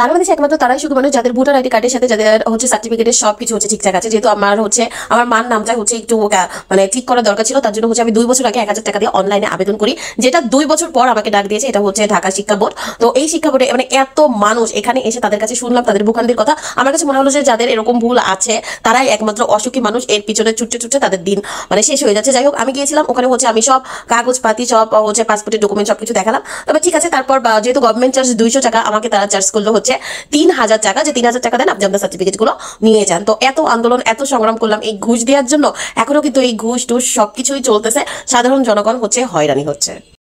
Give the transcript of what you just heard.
বাংলাদেশে একমাত্র তারাই শুধু মানুষ যাদের ভোটার আইডি কার্ডের সাথে যাদের হচ্ছে সার্টিফিকেটের সব কিছু হচ্ছে ঠিকঠাক আছে যেহেতু আমার হচ্ছে আমার মান নামটা হচ্ছে একটু মানে ঠিক করা দরকার ছিল তার জন্য হচ্ছে আমি দুই বছর আগে এক হাজার টাকা দিয়ে অনলাইনে আবেদন করি যেটা দুই বছর পর আমাকে ডাক দিয়েছে এটা হচ্ছে ঢাকা শিক্ষা বোর্ড তো এই শিক্ষা বোর্ডে মানে এত মানুষ এখানে এসে তাদের কাছে শুনলাম তাদের ভূখান্তির কথা আমার কাছে মনে হলো যে যাদের এরকম ভুল আছে তারাই একমাত্র অসুখী মানুষ এর পিছনে ছুটতে ছুটতে তাদের দিন মানে শেষ হয়ে যাচ্ছে যাই হোক আমি গিয়েছিলাম ওখানে হচ্ছে আমি সব কাগজপাতি সব হচ্ছে পাসপোর্টের ডকুমেন্ট সব কিছু দেখালাম তবে ঠিক আছে তারপর যেহেতু গভর্নমেন্ট চার্জ দুইশো টাকা আমাকে তারা চার্জ করলো হচ্ছে তিন হাজার টাকা যে তিন হাজার টাকা দেন আপনি আপনার গুলো নিয়ে যান তো এত আন্দোলন এত সংগ্রাম করলাম এই ঘুষ দেওয়ার জন্য এখনো কিন্তু এই ঘুষ টুস সবকিছুই চলতেছে সাধারণ জনগণ হচ্ছে হয়রানি হচ্ছে